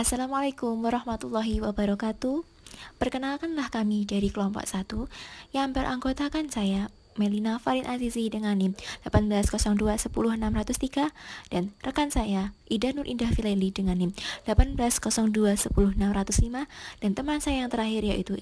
Assalamualaikum warahmatullahi wabarakatuh. Perkenalkanlah kami dari kelompok 1 yang beranggotakan saya Melina Farin Azizi dengan NIM 180210603 dan rekan saya Ida Nur Indah Fileli dengan NIM 180210605 dan teman saya yang terakhir yaitu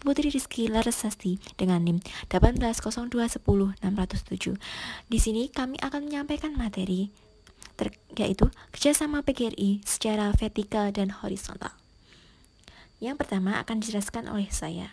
Putri Rizky Larasasti dengan NIM 180210607. Di sini kami akan menyampaikan materi ter, yaitu kerjasama PGRI secara vertikal dan horizontal. Yang pertama akan dijelaskan oleh saya.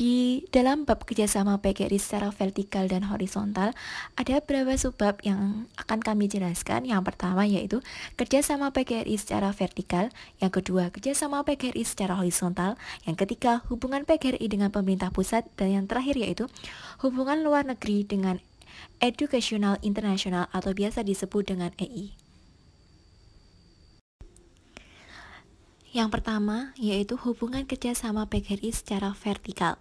Di dalam bab kerjasama PGRI secara vertikal dan horizontal, ada beberapa subbab yang akan kami jelaskan. Yang pertama yaitu kerjasama PGRI secara vertikal, yang kedua kerjasama PGRI secara horizontal, yang ketiga hubungan PGRI dengan pemerintah pusat, dan yang terakhir yaitu hubungan luar negeri dengan Educational International atau biasa disebut dengan EI. Yang pertama yaitu hubungan kerjasama PGRI secara vertikal.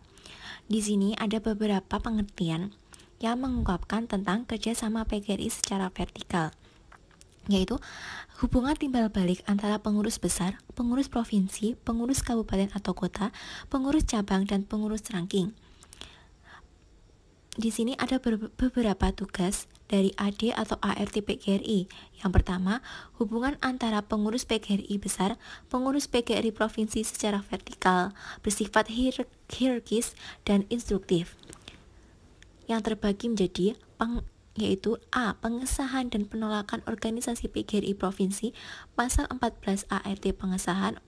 Di sini ada beberapa pengertian yang mengungkapkan tentang kerjasama PGRI secara vertikal, yaitu hubungan timbal balik antara pengurus besar, pengurus provinsi, pengurus kabupaten atau kota, pengurus cabang, dan pengurus ranking. Di sini ada beberapa tugas dari AD atau ART PGRI. Yang pertama, hubungan antara pengurus PGRI besar, pengurus PGRI provinsi secara vertikal, bersifat hier hierarkis dan instruktif. Yang terbagi menjadi peng yaitu A. Pengesahan dan penolakan organisasi PGRI Provinsi Pasal 14 ART Pengesahan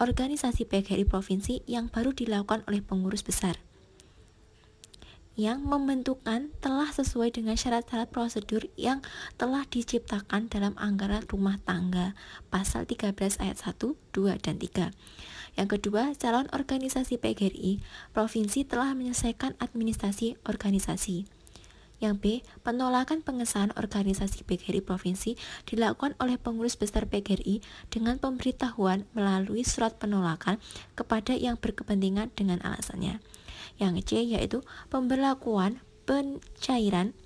Organisasi PGRI Provinsi yang baru dilakukan oleh pengurus besar yang membentukan telah sesuai dengan syarat-syarat prosedur yang telah diciptakan dalam anggaran rumah tangga pasal 13 ayat 1, 2, dan 3. Yang kedua, calon organisasi PGRI provinsi telah menyelesaikan administrasi organisasi. Yang B, penolakan pengesahan organisasi PGRI provinsi dilakukan oleh pengurus besar PGRI dengan pemberitahuan melalui surat penolakan kepada yang berkepentingan dengan alasannya. Yang C yaitu pemberlakuan pencairan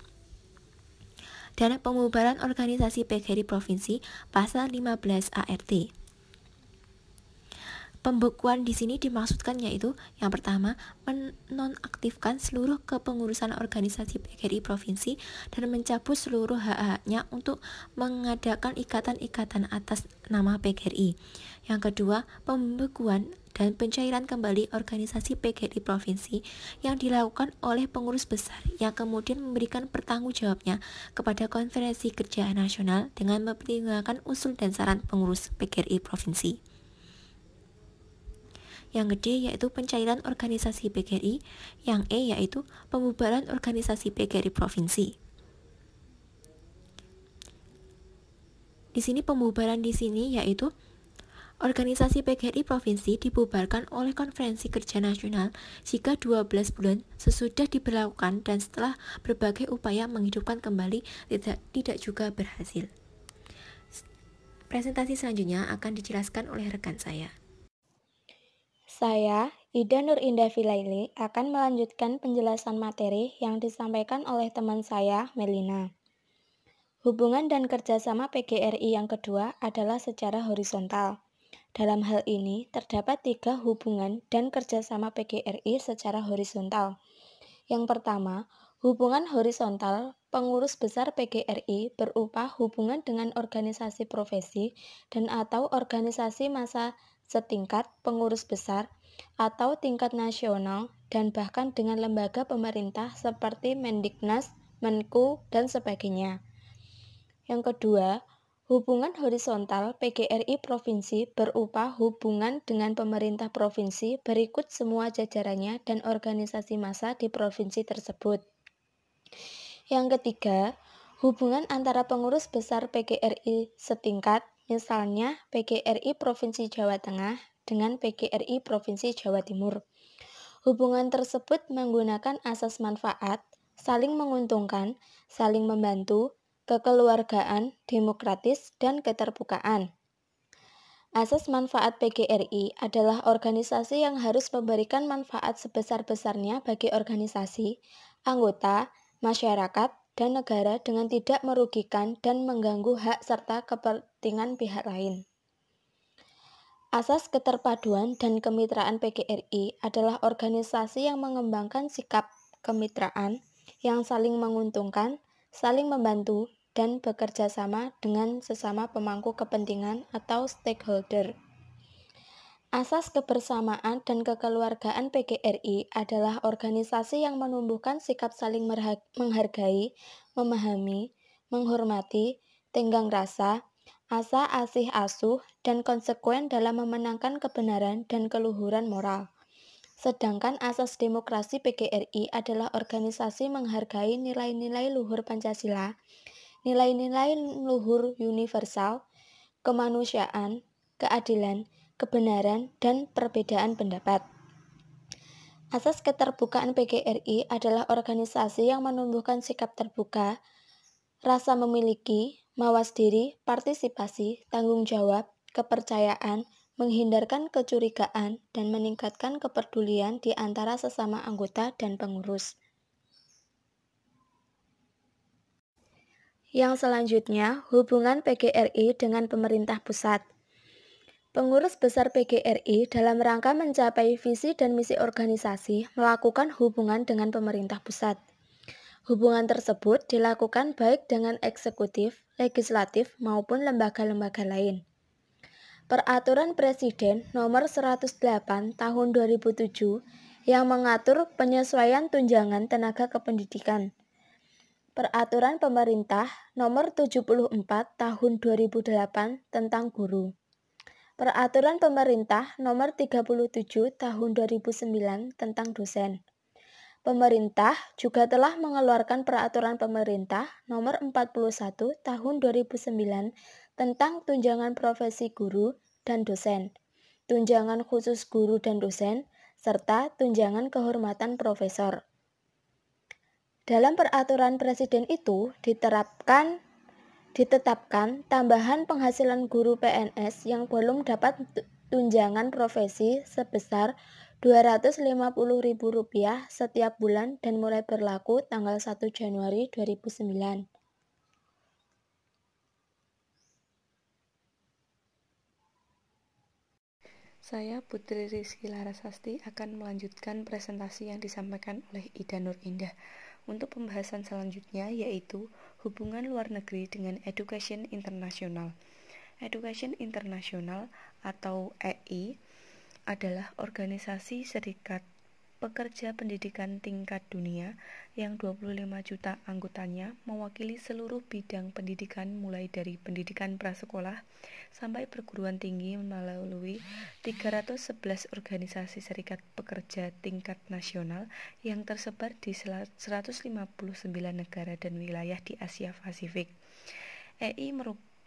dan pembubaran organisasi PGRI Provinsi pasal 15 ART. Pembekuan di sini dimaksudkan yaitu yang pertama menonaktifkan seluruh kepengurusan organisasi PGRI provinsi dan mencabut seluruh hak-haknya untuk mengadakan ikatan-ikatan atas nama PGRI. Yang kedua, pembekuan dan pencairan kembali organisasi PGRI provinsi yang dilakukan oleh pengurus besar yang kemudian memberikan pertanggungjawabnya kepada Konferensi Kerja Nasional dengan mempertimbangkan usul dan saran pengurus PGRI provinsi yang gede yaitu pencairan organisasi PGRI, yang E yaitu pembubaran organisasi PGRI provinsi. Di sini pembubaran di sini yaitu Organisasi PGRI Provinsi dibubarkan oleh Konferensi Kerja Nasional jika 12 bulan sesudah diberlakukan dan setelah berbagai upaya menghidupkan kembali tidak, tidak juga berhasil. Presentasi selanjutnya akan dijelaskan oleh rekan saya. Saya, Ida Nur Indah Vilaili, akan melanjutkan penjelasan materi yang disampaikan oleh teman saya, Melina. Hubungan dan kerjasama PGRI yang kedua adalah secara horizontal. Dalam hal ini, terdapat tiga hubungan dan kerjasama PGRI secara horizontal. Yang pertama, hubungan horizontal pengurus besar PGRI berupa hubungan dengan organisasi profesi dan atau organisasi masa setingkat, pengurus besar, atau tingkat nasional, dan bahkan dengan lembaga pemerintah seperti Mendiknas, Menku, dan sebagainya. Yang kedua, hubungan horizontal PGRI Provinsi berupa hubungan dengan pemerintah provinsi berikut semua jajarannya dan organisasi massa di provinsi tersebut. Yang ketiga, hubungan antara pengurus besar PGRI setingkat, Misalnya, PGRI Provinsi Jawa Tengah dengan PGRI Provinsi Jawa Timur. Hubungan tersebut menggunakan asas manfaat, saling menguntungkan, saling membantu, kekeluargaan, demokratis, dan keterbukaan. Asas manfaat PGRI adalah organisasi yang harus memberikan manfaat sebesar-besarnya bagi organisasi, anggota, masyarakat, dan negara dengan tidak merugikan dan mengganggu hak serta kepentingan pihak lain. Asas keterpaduan dan kemitraan PGRI adalah organisasi yang mengembangkan sikap kemitraan yang saling menguntungkan, saling membantu, dan bekerja sama dengan sesama pemangku kepentingan atau stakeholder. Asas kebersamaan dan kekeluargaan PGRI adalah organisasi yang menumbuhkan sikap saling menghargai, memahami, menghormati, tenggang rasa, asa asih asuh, dan konsekuen dalam memenangkan kebenaran dan keluhuran moral. Sedangkan asas demokrasi PGRI adalah organisasi menghargai nilai-nilai luhur Pancasila, nilai-nilai luhur universal, kemanusiaan, keadilan, kebenaran, dan perbedaan pendapat. Asas keterbukaan PGRI adalah organisasi yang menumbuhkan sikap terbuka, rasa memiliki, mawas diri, partisipasi, tanggung jawab, kepercayaan, menghindarkan kecurigaan, dan meningkatkan kepedulian di antara sesama anggota dan pengurus. Yang selanjutnya, hubungan PGRI dengan pemerintah pusat – Pengurus Besar PGRI dalam rangka mencapai visi dan misi organisasi melakukan hubungan dengan pemerintah pusat. Hubungan tersebut dilakukan baik dengan eksekutif, legislatif, maupun lembaga-lembaga lain. Peraturan Presiden Nomor 108 Tahun 2007 yang mengatur penyesuaian tunjangan tenaga kependidikan. Peraturan Pemerintah Nomor 74 Tahun 2008 tentang guru. Peraturan Pemerintah Nomor 37 Tahun 2009 tentang dosen. Pemerintah juga telah mengeluarkan Peraturan Pemerintah Nomor 41 Tahun 2009 tentang tunjangan profesi guru dan dosen, tunjangan khusus guru dan dosen, serta tunjangan kehormatan profesor. Dalam peraturan presiden itu diterapkan Ditetapkan tambahan penghasilan guru PNS yang belum dapat tunjangan profesi sebesar Rp250.000 setiap bulan dan mulai berlaku tanggal 1 Januari 2009. Saya Putri Rizky Larasasti akan melanjutkan presentasi yang disampaikan oleh Ida Nur Indah untuk pembahasan selanjutnya yaitu hubungan luar negeri dengan education internasional. Education International atau EI adalah organisasi serikat pekerja pendidikan tingkat dunia yang 25 juta anggotanya mewakili seluruh bidang pendidikan mulai dari pendidikan prasekolah sampai perguruan tinggi melalui 311 organisasi serikat pekerja tingkat nasional yang tersebar di 159 negara dan wilayah di Asia Pasifik. EI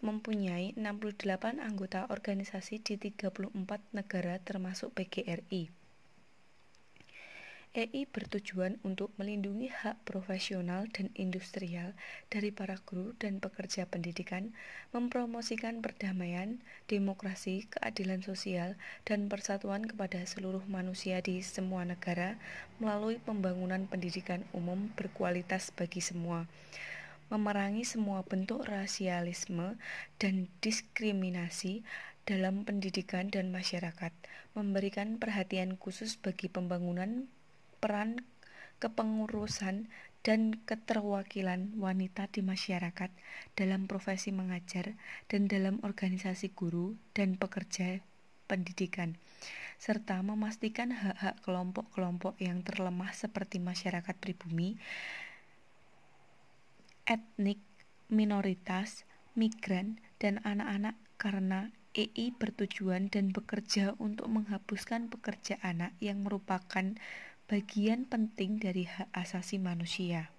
mempunyai 68 anggota organisasi di 34 negara termasuk PGRI. EI bertujuan untuk melindungi hak profesional dan industrial dari para guru dan pekerja pendidikan, mempromosikan perdamaian, demokrasi, keadilan sosial, dan persatuan kepada seluruh manusia di semua negara melalui pembangunan pendidikan umum berkualitas bagi semua memerangi semua bentuk rasialisme dan diskriminasi dalam pendidikan dan masyarakat, memberikan perhatian khusus bagi pembangunan peran kepengurusan dan keterwakilan wanita di masyarakat dalam profesi mengajar dan dalam organisasi guru dan pekerja pendidikan, serta memastikan hak-hak kelompok-kelompok yang terlemah seperti masyarakat pribumi, etnik, minoritas, migran, dan anak-anak karena EI bertujuan dan bekerja untuk menghapuskan pekerja anak yang merupakan bagian penting dari hak asasi manusia.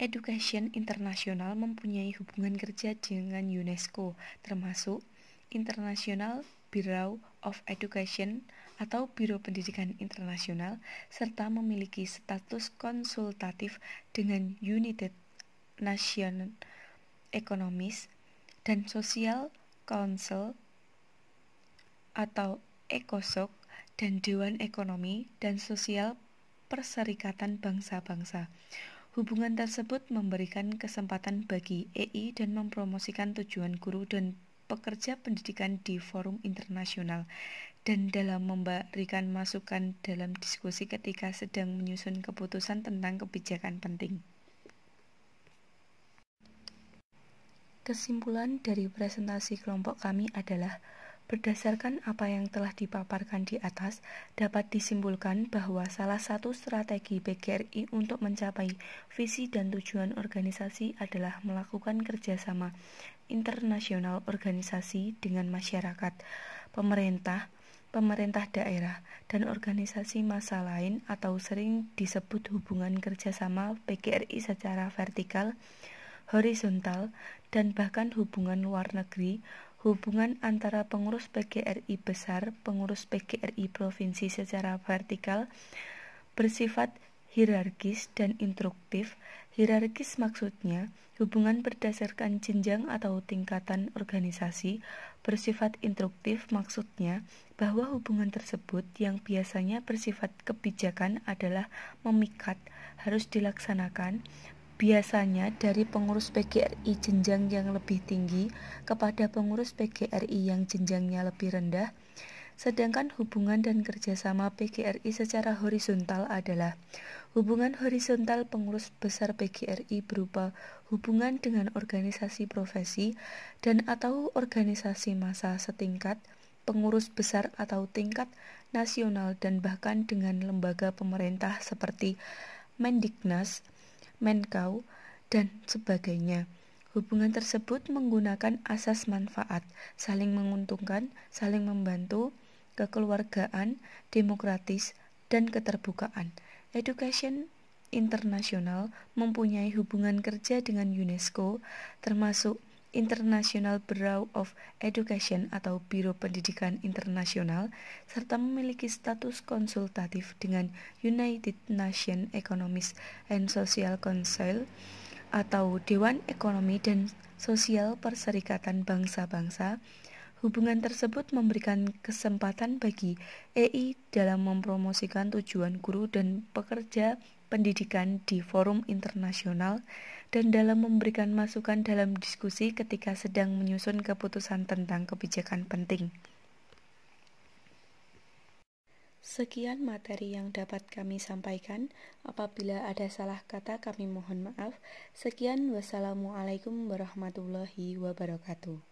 Education International mempunyai hubungan kerja dengan UNESCO, termasuk International Bureau of Education atau Biro Pendidikan Internasional, serta memiliki status konsultatif dengan United Nations Economics dan Social Council atau Ekosok dan Dewan Ekonomi dan Sosial Perserikatan Bangsa-Bangsa. Hubungan tersebut memberikan kesempatan bagi EI dan mempromosikan tujuan guru dan pekerja pendidikan di forum internasional dan dalam memberikan masukan dalam diskusi ketika sedang menyusun keputusan tentang kebijakan penting. Kesimpulan dari presentasi kelompok kami adalah Berdasarkan apa yang telah dipaparkan di atas, dapat disimpulkan bahwa salah satu strategi PGRI untuk mencapai visi dan tujuan organisasi adalah melakukan kerjasama internasional organisasi dengan masyarakat, pemerintah, pemerintah daerah, dan organisasi masa lain atau sering disebut hubungan kerjasama PGRI secara vertikal, horizontal, dan bahkan hubungan luar negeri, Hubungan antara pengurus PGRI besar, pengurus PGRI provinsi secara vertikal bersifat hierarkis dan instruktif. Hierarkis maksudnya hubungan berdasarkan jenjang atau tingkatan organisasi, bersifat instruktif maksudnya bahwa hubungan tersebut yang biasanya bersifat kebijakan adalah memikat, harus dilaksanakan, Biasanya dari pengurus PGRI jenjang yang lebih tinggi kepada pengurus PGRI yang jenjangnya lebih rendah, sedangkan hubungan dan kerjasama PGRI secara horizontal adalah hubungan horizontal pengurus besar PGRI berupa hubungan dengan organisasi profesi dan atau organisasi massa setingkat, pengurus besar atau tingkat nasional dan bahkan dengan lembaga pemerintah seperti Mendiknas, menkau, dan sebagainya. Hubungan tersebut menggunakan asas manfaat, saling menguntungkan, saling membantu, kekeluargaan, demokratis, dan keterbukaan. Education International mempunyai hubungan kerja dengan UNESCO, termasuk International Bureau of Education atau Biro Pendidikan Internasional serta memiliki status konsultatif dengan United Nations Economic and Social Council atau Dewan Ekonomi dan Sosial Perserikatan Bangsa-Bangsa Hubungan tersebut memberikan kesempatan bagi EI dalam mempromosikan tujuan guru dan pekerja pendidikan di forum internasional dan dalam memberikan masukan dalam diskusi ketika sedang menyusun keputusan tentang kebijakan penting. Sekian materi yang dapat kami sampaikan. Apabila ada salah kata, kami mohon maaf. Sekian, wassalamualaikum warahmatullahi wabarakatuh.